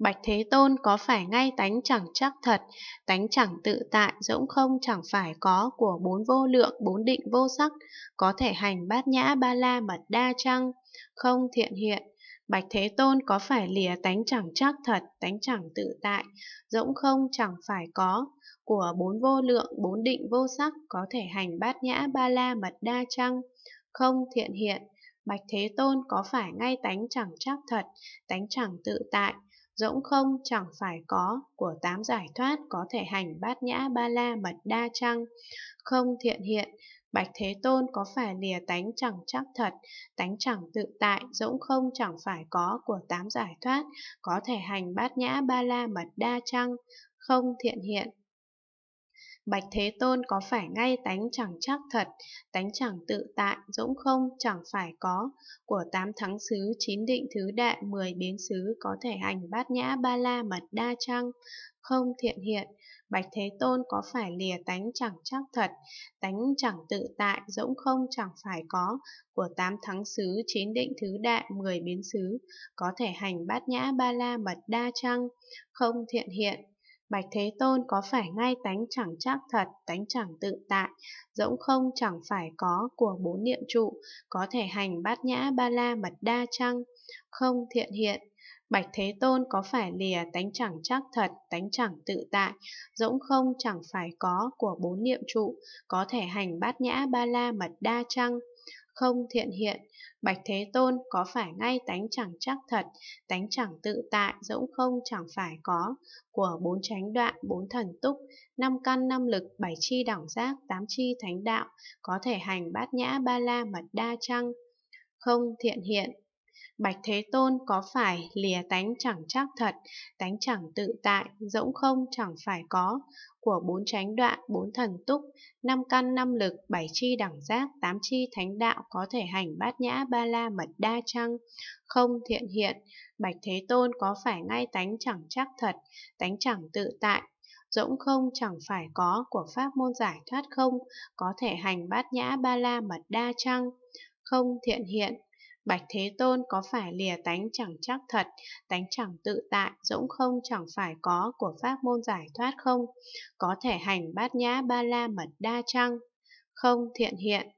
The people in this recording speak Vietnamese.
Bạch Thế Tôn có phải ngay tánh chẳng chắc thật, tánh chẳng tự tại, rỗng không chẳng phải có của bốn vô lượng, bốn định vô sắc, có thể hành bát nhã ba la mật đa chăng, không thiện hiện. Bạch Thế Tôn có phải lìa tánh chẳng chắc thật, tánh chẳng tự tại, rỗng không chẳng phải có, của bốn vô lượng, bốn định vô sắc, có thể hành bát nhã ba la mật đa chăng, không thiện hiện. Bạch Thế Tôn có phải ngay tánh chẳng chắc thật, tánh chẳng tự tại, rỗng không chẳng phải có, của tám giải thoát có thể hành bát nhã ba la mật đa chăng, không thiện hiện, Bạch Thế Tôn có phải lìa tánh chẳng chắc thật, tánh chẳng tự tại, rỗng không chẳng phải có của tám giải thoát, có thể hành bát nhã ba la mật đa chăng, không thiện hiện, Bạch Thế Tôn có phải ngay tánh chẳng chắc thật, tánh chẳng tự tại, dũng không, chẳng phải có, của tám thắng xứ, chín định thứ đệ, mười biến xứ có thể hành bát nhã ba la mật đa trăng, không thiện hiện, Bạch Thế Tôn có phải lìa tánh chẳng chắc thật, tánh chẳng tự tại, dũng không chẳng phải có, của tám thắng xứ, chín định thứ đại, mười biến xứ, có thể hành bát nhã ba la mật đa trăng, không thiện hiện. Bạch Thế Tôn có phải ngay tánh chẳng chắc thật, tánh chẳng tự tại, rỗng không chẳng phải có của bốn niệm trụ, có thể hành bát nhã ba la mật đa chăng, không thiện hiện. Bạch Thế Tôn có phải lìa tánh chẳng chắc thật, tánh chẳng tự tại, rỗng không chẳng phải có của bốn niệm trụ, có thể hành bát nhã ba la mật đa chăng, không thiện hiện. Bạch Thế Tôn có phải ngay tánh chẳng chắc thật, tánh chẳng tự tại, dẫu không chẳng phải có, của bốn chánh đoạn, bốn thần túc, năm căn năm lực, bảy chi đẳng giác, tám chi thánh đạo, có thể hành bát nhã ba la mật đa chăng? Không thiện hiện, Bạch Thế Tôn có phải lìa tánh chẳng chắc thật, tánh chẳng tự tại, rỗng không chẳng phải có, của bốn chánh đoạn, bốn thần túc, năm căn năm lực, bảy chi đẳng giác, tám chi thánh đạo có thể hành bát nhã ba la mật đa chăng? Không thiện hiện, Bạch Thế Tôn có phải ngay tánh chẳng chắc thật, tánh chẳng tự tại, rỗng không chẳng phải có của pháp môn giải thoát không, có thể hành bát nhã ba la mật đa chăng? Không thiện hiện, Bạch Thế Tôn có phải lìa tánh chẳng chắc thật, tánh chẳng tự tại, dũng không chẳng phải có của pháp môn giải thoát không? Có thể hành bát nhã ba la mật đa chăng? Không thiện hiện,